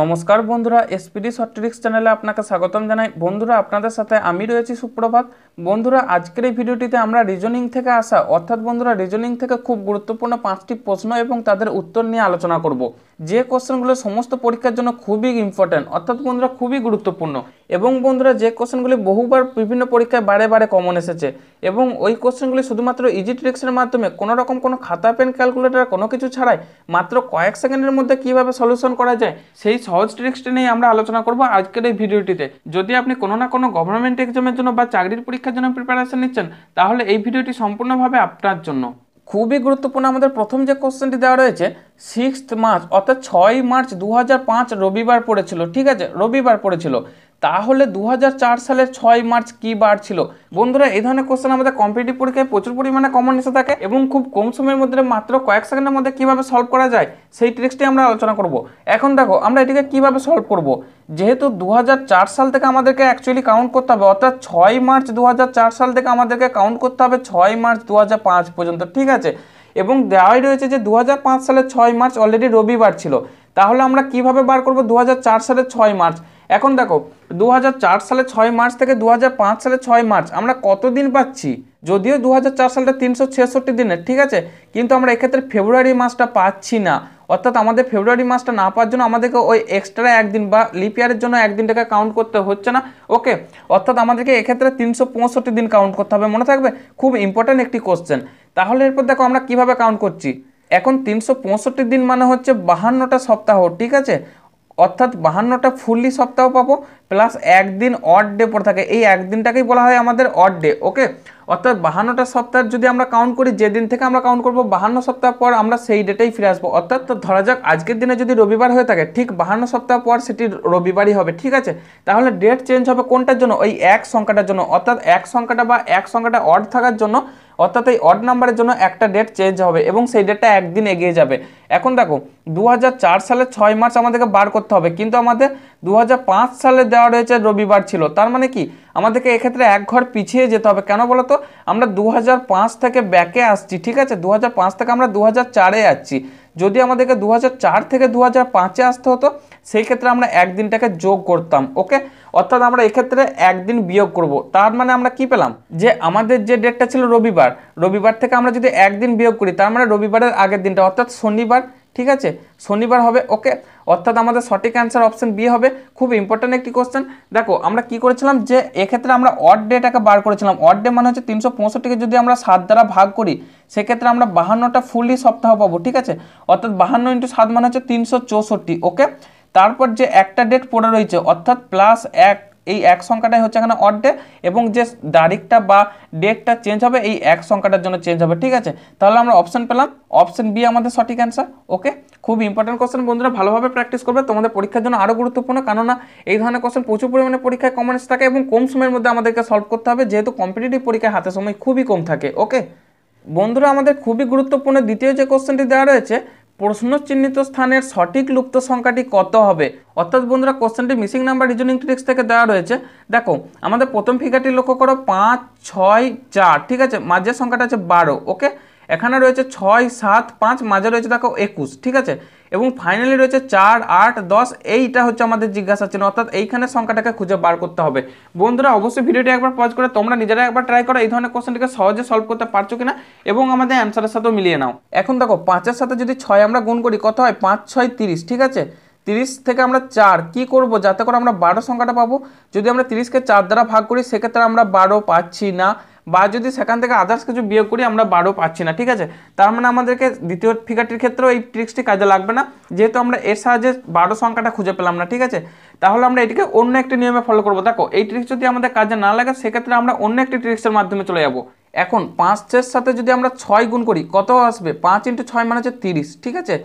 নমস্কার বন্ধুরা এসপিডি শর্টট্রিক্স চ্যানেলে আপনাকে স্বাগতম জানাই বন্ধুরা আপনাদের সাথে আমি রয়েছি সুপ্রভাত বন্ধুরা আজকের এই ভিডিওটিতে আমরা রিজনিং থেকে আসা অর্থাৎ বন্ধুরা রিজনিং থেকে খুব গুরুত্বপূর্ণ পাঁচটি প্রশ্ন এবং তাদের উত্তর নিয়ে আলোচনা করব যে কোশ্চেনগুলো সমস্ত পরীক্ষার জন্য খুবই ইম্পর্ট্যান্ট অর্থাৎ বন্ধুরা খুবই গুরুত্বপূর্ণ এবং বন্ধুরা যে কোশ্চেনগুলি বহুবার বিভিন্ন পরীক্ষায় বারে বারে কমন এসেছে এবং ওই কোশ্চেনগুলি শুধুমাত্র ইজি ট্রিক্সের মাধ্যমে কোনো রকম কোনো খাতা পেন ক্যালকুলেটার কোনো কিছু ছাড়াই মাত্র কয়েক সেকেন্ডের মধ্যে কীভাবে সলিউশন করা যায় সেই সহজ ট্রিক্সটি নিয়ে আমরা আলোচনা করব আজকের এই ভিডিওটিতে যদি আপনি কোনো না কোনো গভর্নমেন্ট এক্সামের জন্য বা চাকরির পরীক্ষার জন্য প্রিপারেশন নিচ্ছেন তাহলে এই ভিডিওটি সম্পূর্ণভাবে আপনার জন্য খুবই গুরুত্বপূর্ণ আমাদের প্রথম যে কোশ্চেনটি দেওয়া রয়েছে সিক্সথ মার্চ অর্থাৎ ছয় মার্চ দু রবিবার পড়েছিল ঠিক আছে রবিবার পড়েছিল তাহলে দু সালের ছয় মার্চ কি বার ছিল বন্ধুরা এই ধরনের কোশ্চেন আমাদের কম্পিটিভ পরীক্ষায় প্রচুর পরিমাণে কমন এসে থাকে এবং খুব কম সময়ের মধ্যে মাত্র কয়েক সেকেন্ডের মধ্যে কিভাবে সলভ করা যায় সেই ট্রিক্সটি আমরা আলোচনা করব এখন দেখো আমরা এটিকে কিভাবে সলভ করব যেহেতু দু সাল থেকে আমাদেরকে অ্যাকচুয়ালি কাউন্ট করতে হবে অর্থাৎ ছয় মার্চ দু সাল থেকে আমাদেরকে কাউন্ট করতে হবে ছয় মার্চ দু পর্যন্ত ঠিক আছে এবং দেওয়াই রয়েছে যে দু সালের ছয় মার্চ অলরেডি রবিবার ছিল তাহলে আমরা কিভাবে বার করব দু সালের ছয় মার্চ এখন দেখো দু সালে ছয় মার্চ থেকে দু সালে ছয় মার্চ আমরা কতদিন পাচ্ছি যদিও দু সালটা তিনশো ছেষট্টি দিনের ঠিক আছে কিন্তু আমরা এক্ষেত্রে ফেব্রুয়ারি মাসটা পাচ্ছি না অর্থাৎ আমাদের ফেব্রুয়ারি মাসটা না পাওয়ার জন্য আমাদেরকে ওই এক্সট্রা একদিন বা লিপ ইয়ারের জন্য একদিনটাকে কাউন্ট করতে হচ্ছে না ওকে অর্থাৎ আমাদেরকে এক্ষেত্রে তিনশো পঁয়ষট্টি দিন কাউন্ট করতে হবে মনে থাকবে খুব ইম্পর্ট্যান্ট একটি কোশ্চেন তাহলে এরপর দেখো আমরা কিভাবে কাউন্ট করছি এখন তিনশো দিন মানে হচ্ছে বাহান্নটা সপ্তাহ ঠিক আছে অর্থাৎ বাহান্নটা ফুললি সপ্তাহ পাবো প্লাস একদিন অড ডে পরে থাকে এই একদিনটাকেই বলা হয় আমাদের অড ডে ওকে অর্থাৎ বাহান্নটা সপ্তাহ যদি আমরা কাউন্ট করি যেদিন থেকে আমরা কাউন্ট করব বাহান্ন সপ্তাহ পর আমরা সেই ডেটেই ফিরে আসবো অর্থাৎ ধরা যাক আজকের দিনে যদি রবিবার হয়ে থাকে ঠিক বাহান্ন সপ্তাহ পর সেটি রবিবারই হবে ঠিক আছে তাহলে ডেট চেঞ্জ হবে কোনটার জন্য ওই এক সংখ্যাটার জন্য অর্থাৎ এক সংখ্যাটা বা এক সংখ্যাটা অড থাকার জন্য অর্থাৎ এই অড নাম্বারের জন্য একটা ডেট চেঞ্জ হবে এবং সেই ডেটটা একদিন এগিয়ে যাবে এখন দেখো দু সালে ছয় মার্চ আমাদেরকে বার করতে হবে কিন্তু আমাদের দু সালে দেওয়া রয়েছে রবিবার ছিল তার মানে কি আমাদেরকে এক্ষেত্রে এক ঘর পিছিয়ে যেতে হবে কেন বলো তো আমরা দু থেকে ব্যাকে আসছি ঠিক আছে দু থেকে আমরা দু হাজার চারে আসছি যদি আমাদেরকে দু থেকে দু হাজার পাঁচে আসতে হতো সেই ক্ষেত্রে আমরা একদিনটাকে যোগ করতাম ওকে অর্থাৎ আমরা এক্ষেত্রে একদিন বিয়োগ করব তার মানে আমরা কি পেলাম যে আমাদের যে ডেটটা ছিল রবিবার রবিবার থেকে আমরা যদি একদিন বিয়োগ করি তার মানে রবিবারের আগের দিনটা অর্থাৎ শনিবার ঠিক আছে শনিবার হবে ওকে অর্থাৎ আমাদের সঠিক অ্যান্সার অপশন বি হবে খুব ইম্পর্ট্যান্ট একটি কোশ্চেন দেখো আমরা কি করেছিলাম যে এক্ষেত্রে আমরা অড ডেটাকে বার করেছিলাম অড ডে মানে হচ্ছে তিনশো পঁয়ষট্টিকে যদি আমরা সাত দ্বারা ভাগ করি সেক্ষেত্রে আমরা বাহান্নটা ফুললি সপ্তাহ পাবো ঠিক আছে অর্থাৎ বাহান্ন ইন্টু সাত মানে হচ্ছে তিনশো চৌষট্টি ওকে তারপর যে একটা ডেট পড়ে রয়েছে অর্থাৎ প্লাস এক এই এক সংখ্যাটাই হচ্ছে এখানে অড ডে এবং যে তারিখটা বা ডেটটা চেঞ্জ হবে এই এক সংখ্যাটার জন্য চেঞ্জ হবে ঠিক আছে তাহলে আমরা অপশন পেলাম অপশন বি আমাদের সঠিক অ্যান্সার ওকে খুব ইম্পর্টেন্ট কোশ্চেন বন্ধুরা ভালোভাবে প্র্যাকটিস করবে তোমাদের পরীক্ষার জন্য আরও গুরুত্বপূর্ণ কেননা এই ধরনের কোশ্চেন প্রচুর পরিমাণে পরীক্ষায় কমেন্টস থাকে এবং কম সময়ের মধ্যে আমাদেরকে সলভ করতে হবে যেহেতু কম্পিটিটিভ পরীক্ষায় হাতে সময় খুবই কম থাকে ওকে বন্ধুরা আমাদের খুবই গুরুত্বপূর্ণ দ্বিতীয় যে কোশ্চেনটি দেওয়া রয়েছে প্রশ্ন চিহ্নিত স্থানের সঠিক লুপ্ত সংখ্যাটি কত হবে অর্থাৎ বন্ধুরা কোশ্চেনটি মিসিং নাম্বার রিজনিং ট্রিক্স থেকে দেওয়া রয়েছে দেখো আমাদের প্রথম ফিগারটি লক্ষ্য করো পাঁচ ছয় চার ঠিক আছে মাঝের সংখ্যাটা আছে বারো ওকে এখানে রয়েছে ছয় সাত পাঁচ মাঝে রয়েছে দেখো একুশ ঠিক আছে এবং ফাইনালি রয়েছে চার আট দশ এইটা হচ্ছে আমাদের জিজ্ঞাসা চিহ্ন অর্থাৎ এইখানে সংখ্যাটাকে খুঁজে বার করতে হবে বন্ধুরা অবশ্যই ভিডিওটি একবার পজ করে তোমরা নিজেরা একবার ট্রাই করো এই ধরনের কোশ্চেনটিকে সহজে সলভ করতে পারছো কিনা এবং আমাদের অ্যান্সারের সাথেও মিলিয়ে নাও এখন দেখো পাঁচের সাথে যদি ছয় আমরা গুণ করি কত হয় পাঁচ ছয় তিরিশ ঠিক আছে তিরিশ থেকে আমরা চার কি করব যাতে করে আমরা বারো সংখ্যাটা পাবো যদি আমরা তিরিশকে চার দ্বারা ভাগ করি সেক্ষেত্রে আমরা বারো পাচ্ছি না বা যদি সেখান থেকে আদার্স কিছু বিয়োগ করি আমরা বারো পাচ্ছি না ঠিক আছে তার মানে আমাদেরকে দ্বিতীয় ফিগারটির ক্ষেত্রেও এই ট্রিক্সটি কাজে লাগবে না যেহেতু আমরা এর সাহায্যে বারো সংখ্যাটা খুঁজে পেলাম না ঠিক আছে তাহলে আমরা এটিকে অন্য একটি নিয়মে ফলো করবো দেখো এই ট্রিক্স যদি আমাদের কাজে না লাগে সেক্ষেত্রে আমরা অন্য একটি ট্রিক্সের মাধ্যমে চলে যাবো এখন পাঁচের সাথে যদি আমরা ছয় গুণ করি কত আসবে পাঁচ ইন্টু ছয় মানে হচ্ছে তিরিশ ঠিক আছে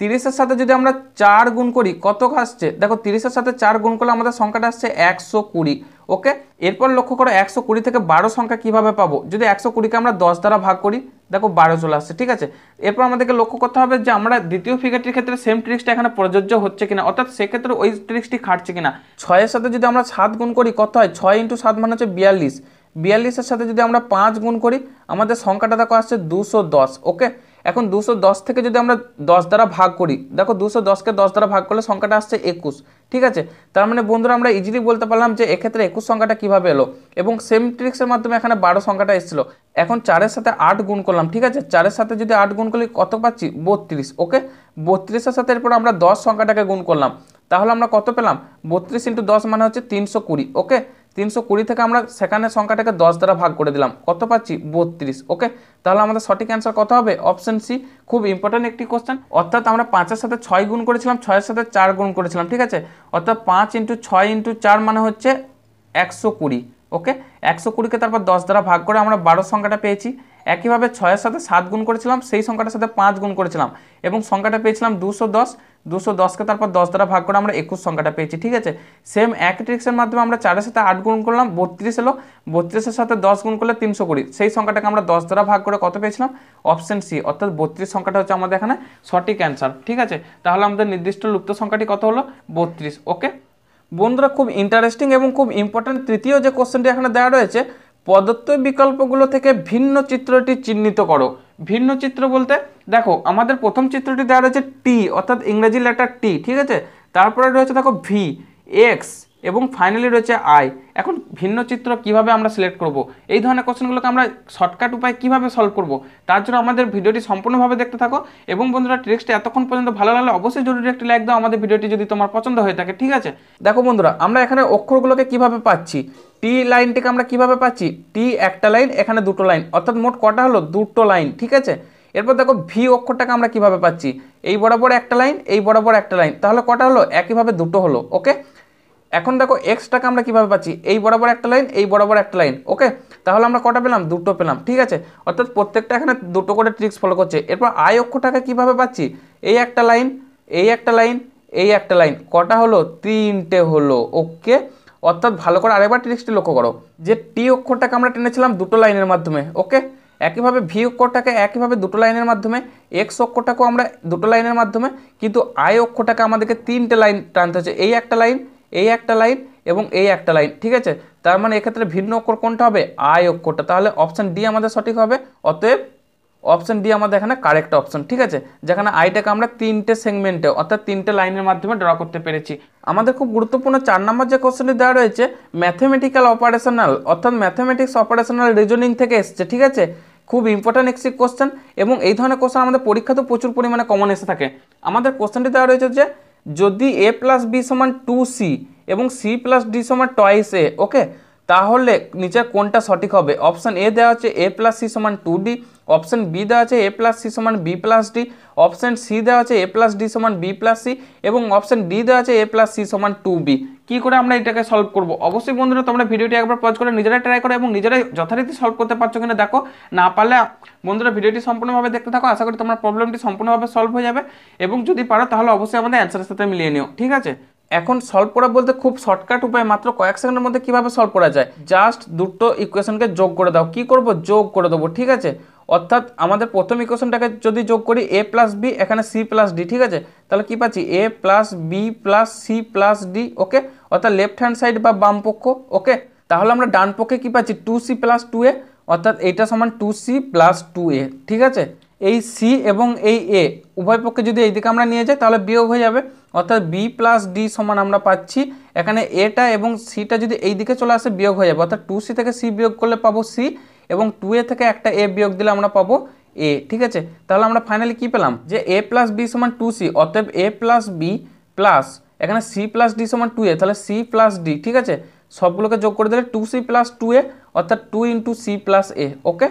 তিরিশের সাথে যদি আমরা চার গুণ করি কত আসছে দেখো তিরিশের সাথে চার গুণ করলে আমাদের সংখ্যাটা আসছে একশো কুড়ি ওকে এরপর লক্ষ্য করো একশো কুড়ি থেকে বারো সংখ্যা কিভাবে পাবো যদি একশো কুড়িকে আমরা দশ দ্বারা ভাগ করি দেখো বারো চলে আসছে ঠিক আছে এরপর আমাদেরকে লক্ষ্য করতে হবে যে আমরা দ্বিতীয় ফিগারটির ক্ষেত্রে সেম ট্রিক্সটা এখানে প্রযোজ্য হচ্ছে কিনা অর্থাৎ সেক্ষেত্রে ওই ট্রিক্সটি খাটছে কিনা ছয়ের সাথে যদি আমরা সাত গুণ করি কত হয় ছয় ইন্টু সাত মানে হচ্ছে বিয়াল্লিশ বিয়াল্লিশের সাথে যদি আমরা পাঁচ গুণ করি আমাদের সংখ্যাটা দেখো আসছে দুশো দশ ওকে এখন দুশো দশ থেকে যদি আমরা দশ দ্বারা ভাগ করি দেখো দুশো দশকে দশ দ্বারা ভাগ করলে সংখ্যাটা আসছে একুশ ঠিক আছে তার মানে বন্ধুরা আমরা ইজিলি বলতে পারলাম যে এক্ষেত্রে একুশ সংখ্যাটা কীভাবে এলো এবং সেম ট্রিক্সের মাধ্যমে এখানে বারো সংখ্যাটা এসেছিলো এখন চারের সাথে আট গুণ করলাম ঠিক আছে চারের সাথে যদি আট গুণ করলে কত পাচ্ছি বত্রিশ ওকে বত্রিশের সাথে এরপর আমরা দশ সংখ্যাটাকে গুণ করলাম তাহলে আমরা কত পেলাম বত্রিশ ইন্টু দশ মানে হচ্ছে তিনশো কুড়ি ওকে তিনশো কুড়ি থেকে আমরা সেখানে সংখ্যাটাকে দশ দ্বারা ভাগ করে দিলাম কত পাচ্ছি বত্রিশ ওকে তাহলে আমাদের সঠিক অ্যান্সার কত হবে অপশন সি খুব ইম্পর্টেন্ট একটি কোশ্চেন অর্থাৎ আমরা পাঁচের সাথে ছয় গুণ করেছিলাম ছয়ের সাথে চার গুণ করেছিলাম ঠিক আছে অর্থাৎ পাঁচ ইন্টু ছয় ইন্টু চার মানে হচ্ছে একশো কুড়ি ওকে একশো কুড়িকে তারপর দশ দ্বারা ভাগ করে আমরা বারো সংখ্যাটা পেয়েছি একইভাবে ছয়ের সাথে সাত গুণ করেছিলাম সেই সংখ্যাটার সাথে পাঁচ গুণ করেছিলাম এবং সংখ্যাটা পেয়েছিলাম দুশো দশ দুশো দশকে তারপর দশ দ্বারা ভাগ করে আমরা একুশ সংখ্যাটা পেয়েছি ঠিক আছে সেম এক ট্রিক্সের মাধ্যমে আমরা চারের সাথে আট গুণ করলাম বত্রিশ এলো বত্রিশের সাথে দশ গুণ করলে তিনশো কুড়ি সেই সংখ্যাটাকে আমরা দশ দ্বারা ভাগ করে কত পেয়েছিলাম অপশন সি অর্থাৎ বত্রিশ সংখ্যাটা হচ্ছে আমাদের এখানে সঠিক অ্যান্সার ঠিক আছে তাহলে আমাদের নির্দিষ্ট লুপ্ত সংখ্যাটি কত হলো বত্রিশ ওকে বন্ধুরা খুব ইন্টারেস্টিং এবং খুব ইম্পর্ট্যান্ট তৃতীয় যে কোশ্চেনটি এখানে দেওয়া রয়েছে পদত্ব বিকল্পগুলো থেকে ভিন্ন চিত্রটি চিহ্নিত করো ভিন্ন চিত্র বলতে দেখো আমাদের প্রথম চিত্রটি দেওয়া রয়েছে টি অর্থাৎ ইংরেজি লেটার টি ঠিক আছে তারপরে রয়েছে দেখো ভি এক্স এবং ফাইনালি রয়েছে আই এখন ভিন্ন চিত্র কিভাবে আমরা সিলেক্ট করব। এই ধরনের কোশ্চেনগুলোকে আমরা শর্টকাট উপায় কিভাবে সলভ করব। তার জন্য আমাদের ভিডিওটি সম্পূর্ণভাবে দেখতে থাকো এবং বন্ধুরা ট্রিক্সটি এতক্ষণ পর্যন্ত ভালো লাগলে অবশ্যই জরুরি একটি লাইক দাও আমাদের ভিডিওটি যদি তোমার পছন্দ হয়ে থাকে ঠিক আছে দেখো বন্ধুরা আমরা এখানে অক্ষরগুলোকে কিভাবে পাচ্ছি টি লাইনটিকে আমরা কিভাবে পাচ্ছি টি একটা লাইন এখানে দুটো লাইন অর্থাৎ মোট কটা হলো দুটো লাইন ঠিক আছে এরপর দেখো ভি অক্ষরটাকে আমরা কিভাবে পাচ্ছি এই বরাবর একটা লাইন এই বরাবর একটা লাইন তাহলে কটা হলো একইভাবে দুটো হলো ওকে এখন দেখো এক্সটাকে আমরা কিভাবে পাচ্ছি এই বরাবর একটা লাইন এই বরাবর একটা লাইন ওকে তাহলে আমরা কটা পেলাম দুটো পেলাম ঠিক আছে অর্থাৎ প্রত্যেকটা এখানে দুটো করে ট্রিক্স ফলো করছে এরপর আই অক্ষরটাকে কিভাবে পাচ্ছি এই একটা লাইন এই একটা লাইন এই একটা লাইন কটা হলো তিনটে হলো ওকে অর্থাৎ ভালো করে আরেকবার টিক্সটি লক্ষ্য করো যে টি অক্ষরটাকে আমরা টেনেছিলাম দুটো লাইনের মাধ্যমে ওকে একইভাবে ভি অক্ষরটাকে একইভাবে দুটো লাইনের মাধ্যমে এক্স অক্ষরটাকেও আমরা দুটো লাইনের মাধ্যমে কিন্তু আই অক্ষরটাকে আমাদেরকে তিনটে লাইন টানতে হচ্ছে এই একটা লাইন এই একটা লাইন এবং এই একটা লাইন ঠিক আছে তার মানে এক্ষেত্রে ভিন্ন অক্ষর কোনটা হবে আই অক্ষরটা তাহলে অপশান ডি আমাদের সঠিক হবে অতএব অপশন ডি আমাদের এখানে কারেক্ট অপশন ঠিক আছে যেখানে আইটাকে আমরা তিনটে সেগমেন্টে অর্থাৎ তিনটে লাইনের মাধ্যমে ড্র করতে পেরেছি আমাদের খুব গুরুত্বপূর্ণ চার নম্বর যে কোশ্চেনটি দেওয়া রয়েছে ম্যাথেমেটিক্যাল অপারেশনাল অর্থাৎ ম্যাথমেটিক্স অপারেশনাল রিজনিং থেকে এসছে ঠিক আছে খুব ইম্পর্ট্যান্ট একটি কোশ্চেন এবং এই ধরনের কোশ্চেন আমাদের তো প্রচুর পরিমাণে কমন এসে থাকে আমাদের কোশ্চেনটি দেওয়া রয়েছে যে যদি এ প্লাস বি সমান টু সি এবং সি প্লাস ডি সমান টয়েস এ ওকে তাহলে নিচে কোনটা সঠিক হবে অপশান এ দেওয়া হচ্ছে এ প্লাস সি সমান টু ডি অপশন বি দেওয়া আছে এ প্লাস সি সমান B plus D option C দেওয়া আছে এ প্লাস ডি সমান বি প্লাস সি এবং অপশন ডি দেওয়া আছে এ প্লাস সি সমান টু বি কী করে আমরা এটাকে সলভ করব অবশ্যই বন্ধুরা তোমরা ভিডিওটি একবার পজ করে নিজেরা ট্রাই করো এবং নিজেরা যথারীতি সলভ করতে পারছো কিনা দেখো না পারলে বন্ধুরা ভিডিওটি সম্পূর্ণভাবে দেখতে থাকো আশা করি তোমার প্রবলেমটি সম্পূর্ণভাবে সলভ হয়ে যাবে এবং যদি পারো তাহলে অবশ্যই আমাদের অ্যান্সারের সাথে মিলিয়ে নিও ঠিক আছে এখন সলভ করা বলতে খুব শর্টকাট উপায় মাত্র কয়েক সেকেন্ডের মধ্যে কীভাবে সলভ করা যায় জাস্ট দুটো ইকুয়েশনকে যোগ করে দাও কী করবো যোগ করে দেবো ঠিক আছে অর্থাৎ আমাদের প্রথম ইকুয়েশনটাকে যদি যোগ করি এ প্লাস বি এখানে সি প্লাস ডি ঠিক আছে তাহলে কি পাচ্ছি A plus B plus C plus D okay অর্থাৎ লেফট হ্যান্ড সাইড বা বাম পক্ষ ওকে তাহলে আমরা ডান পক্ষে কী পাচ্ছি two C plus two A অর্থাৎ এইটা সমান two C plus two A ঠিক আছে এই সি এবং এই এ উভয় পক্ষে যদি এইদিকে আমরা নিয়ে যাই তাহলে বিয়োগ হয়ে যাবে অর্থাৎ বি প্লাস ডি সমান আমরা পাচ্ছি এখানে এটা এবং সিটা যদি এই দিকে চলে আসে বিয়োগ হয়ে যাবে অর্থাৎ টু সি থেকে সি বিয়োগ করলে পাবো সি এবং টু এ থেকে একটা এ বিয়োগ দিলে আমরা পাবো এ ঠিক আছে তাহলে আমরা ফাইনালি কি পেলাম যে এ প্লাস বি সমান টু সি অতএব এ প্লাস বি প্লাস এখানে সি প্লাস ডি সমান টু এ তাহলে সি প্লাস ডি ঠিক আছে সবগুলোকে যোগ করে দিলে two C plus two A অর্থাৎ two into C plus A okay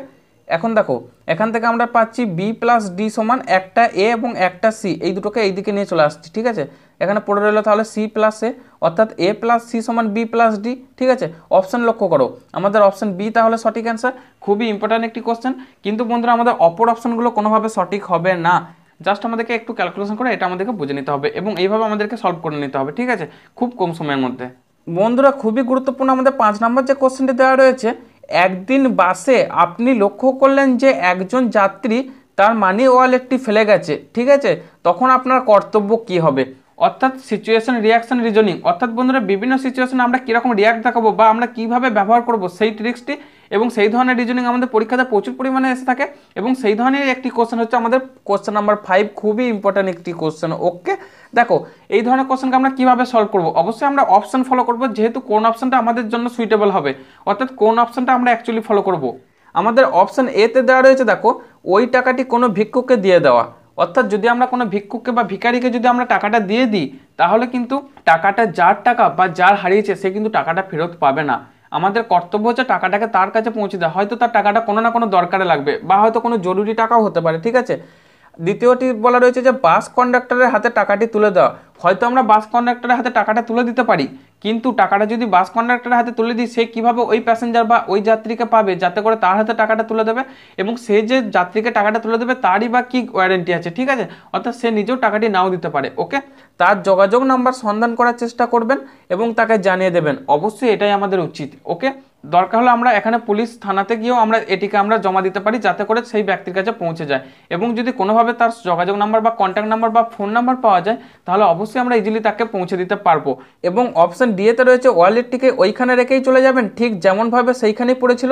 এখন দেখো এখান থেকে আমরা পাচ্ছি বি প্লাস ডি সমান একটা এ এবং একটা সি এই দুটোকে এই দিকে নিয়ে চলে আসছি ঠিক আছে এখানে পড়ে রইল তাহলে সি প্লাস এ অর্থাৎ এ প্লাস সি সমান বি প্লাস ডি ঠিক আছে অপশান লক্ষ্য করো আমাদের অপশান বি তাহলে সঠিক অ্যান্সার খুবই ইম্পর্ট্যান্ট একটি কোশ্চেন কিন্তু বন্ধুরা আমাদের অপর অপশানগুলো কোনোভাবে সঠিক হবে না জাস্ট আমাদেরকে একটু ক্যালকুলেশন করে এটা আমাদেরকে বুঝে নিতে হবে এবং এইভাবে আমাদেরকে সলভ করে নিতে হবে ঠিক আছে খুব কম সময়ের মধ্যে বন্ধুরা খুবই গুরুত্বপূর্ণ আমাদের পাঁচ নম্বর যে কোশ্চেনটি দেওয়া রয়েছে একদিন বাসে আপনি লক্ষ্য করলেন যে একজন যাত্রী তার মানি ওয়ালেটটি ফেলে গেছে ঠিক আছে তখন আপনার কর্তব্য কি হবে অর্থাৎ সিচুয়েশন রিয়াকশন রিজনিং অর্থাৎ বন্ধুরা বিভিন্ন সিচুয়েশনে আমরা কীরকম রিয়াক্ট দেখাবো বা আমরা কীভাবে ব্যবহার করব সেই ট্রিক্সটি এবং সেই ধরনের রিজনিং আমাদের পরীক্ষাতে প্রচুর পরিমাণে এসে থাকে এবং সেই ধরনের একটি কোশ্চেন হচ্ছে আমাদের কোশ্চেন নাম্বার ফাইভ খুবই ইম্পর্ট্যান্ট একটি কোশ্চেন ওকে দেখো এই ধরনের কোশ্চেনকে আমরা কীভাবে সলভ করব অবশ্যই আমরা অপশন ফলো করব যেহেতু কোন অপশনটা আমাদের জন্য সুইটেবল হবে অর্থাৎ কোন অপশনটা আমরা অ্যাকচুয়ালি ফলো করব আমাদের অপশন এতে দেওয়া রয়েছে দেখো ওই টাকাটি কোনো ভিক্ষুককে দিয়ে দেওয়া অর্থাৎ যদি আমরা কোনো ভিক্ষুককে বা ভিকারিকে যদি আমরা টাকাটা দিয়ে দিই তাহলে কিন্তু টাকাটা যার টাকা বা যার হারিয়েছে সে কিন্তু টাকাটা ফেরত পাবে না আমাদের কর্তব্য হচ্ছে টাকাটাকে তার কাছে পৌঁছে দেওয়া হয়তো তার টাকাটা কোনো না কোনো দরকারে লাগবে বা হয়তো কোনো জরুরি টাকাও হতে পারে ঠিক আছে দ্বিতীয়টি বলা রয়েছে যে বাস কন্ডাক্টরের হাতে টাকাটি তুলে দেওয়া হয়তো আমরা বাস কন্ডাক্টরের হাতে টাকাটা তুলে দিতে পারি কিন্তু টাকাটা যদি বাস কন্ডাক্টারের হাতে তুলে দিই সে কীভাবে ওই প্যাসেঞ্জার বা ওই যাত্রীকে পাবে যাতে করে তার হাতে টাকাটা তুলে দেবে এবং সে যে যাত্রীকে টাকাটা তুলে দেবে তারই বা কী ওয়ারেন্টি আছে ঠিক আছে অর্থাৎ সে নিজেও টাকাটি নাও দিতে পারে ওকে তার যোগাযোগ নাম্বার সন্ধান করার চেষ্টা করবেন এবং তাকে জানিয়ে দেবেন অবশ্যই এটাই আমাদের উচিত ওকে দরকার হলে আমরা এখানে পুলিশ থানাতে গিয়েও আমরা এটিকে আমরা জমা দিতে পারি যাতে করে সেই ব্যক্তির কাছে পৌঁছে যায় এবং যদি কোনোভাবে তার যোগাযোগ নাম্বার বা কন্ট্যাক্ট নাম্বার বা ফোন নাম্বার পাওয়া যায় তাহলে অবশ্যই আমরা ইজিলি তাকে পৌঁছে দিতে পারবো এবং অপশান ডিএতে রয়েছে ওয়ালেটটিকে ওইখানে রেখেই চলে যাবেন ঠিক যেমনভাবে সেইখানেই পড়েছিল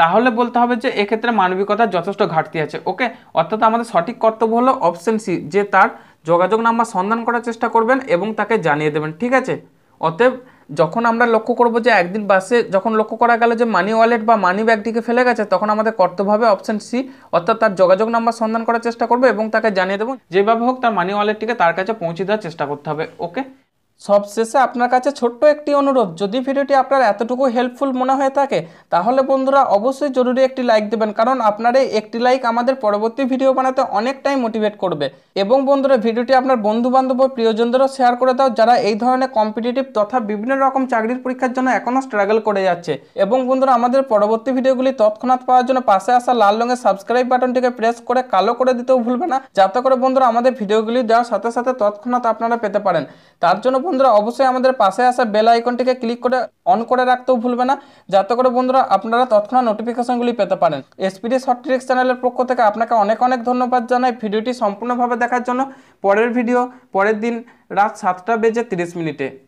তাহলে বলতে হবে যে এক্ষেত্রে মানবিকতার যথেষ্ট ঘাটতি আছে ওকে অর্থাৎ আমাদের সঠিক কর্তব্য হলো অপশান সি যে তার যোগাযোগ নাম্বার সন্ধান করার চেষ্টা করবেন এবং তাকে জানিয়ে দেবেন ঠিক আছে অতএব যখন আমরা লক্ষ্য করব যে একদিন বাসে যখন লক্ষ্য করা গেল যে মানি ওয়ালেট বা মানি ব্যাগটিকে ফেলে গেছে তখন আমাদের কর্তব্যভাবে অপশান সি অর্থাৎ তার যোগাযোগ নাম্বার সন্ধান করার চেষ্টা করবো এবং তাকে জানিয়ে দেবো যেভাবে হোক তার মানি ওয়ালেটটিকে তার কাছে পৌঁছে দেওয়ার চেষ্টা করতে হবে ওকে সবশেষে আপনার কাছে ছোট্ট একটি অনুরোধ যদি ভিডিওটি আপনার এতটুকু হেল্পফুল মনে হয়ে থাকে তাহলে বন্ধুরা অবশ্যই জরুরি একটি লাইক দেবেন কারণ আপনার এই একটি লাইক আমাদের পরবর্তী ভিডিও বানাতে অনেকটাই মোটিভেট করবে এবং বন্ধুরা ভিডিওটি আপনার বন্ধুবান্ধব ও প্রিয়জনদেরও শেয়ার করে দাও যারা এই ধরনের কম্পিটিটিভ তথা বিভিন্ন রকম চাকরির পরীক্ষার জন্য এখনও স্ট্রাগল করে যাচ্ছে এবং বন্ধুরা আমাদের পরবর্তী ভিডিওগুলি তৎক্ষণাৎ পাওয়ার জন্য পাশে আসা লাল রঙের সাবস্ক্রাইব বাটনটিকে প্রেস করে কালো করে দিতেও ভুলবে না যাতে করে বন্ধুরা আমাদের ভিডিওগুলি দেওয়ার সাথে সাথে তৎক্ষণাৎ আপনারা পেতে পারেন তার জন্য বন্ধুরা অবশ্যই আমাদের পাশে আসা বেল আইকনটিকে ক্লিক করে অন করে রাখতেও ভুলবে না যাতে করে বন্ধুরা আপনারা তৎক্ষণাৎ নোটিফিকেশনগুলি পেতে পারেন এসপিডি শর্ট ট্রিক্স চ্যানেলের পক্ষ থেকে আপনাকে অনেক অনেক ধন্যবাদ জানাই ভিডিওটি সম্পূর্ণভাবে দেখার জন্য পরের ভিডিও পরের দিন রাত সাতটা বেজে তিরিশ মিনিটে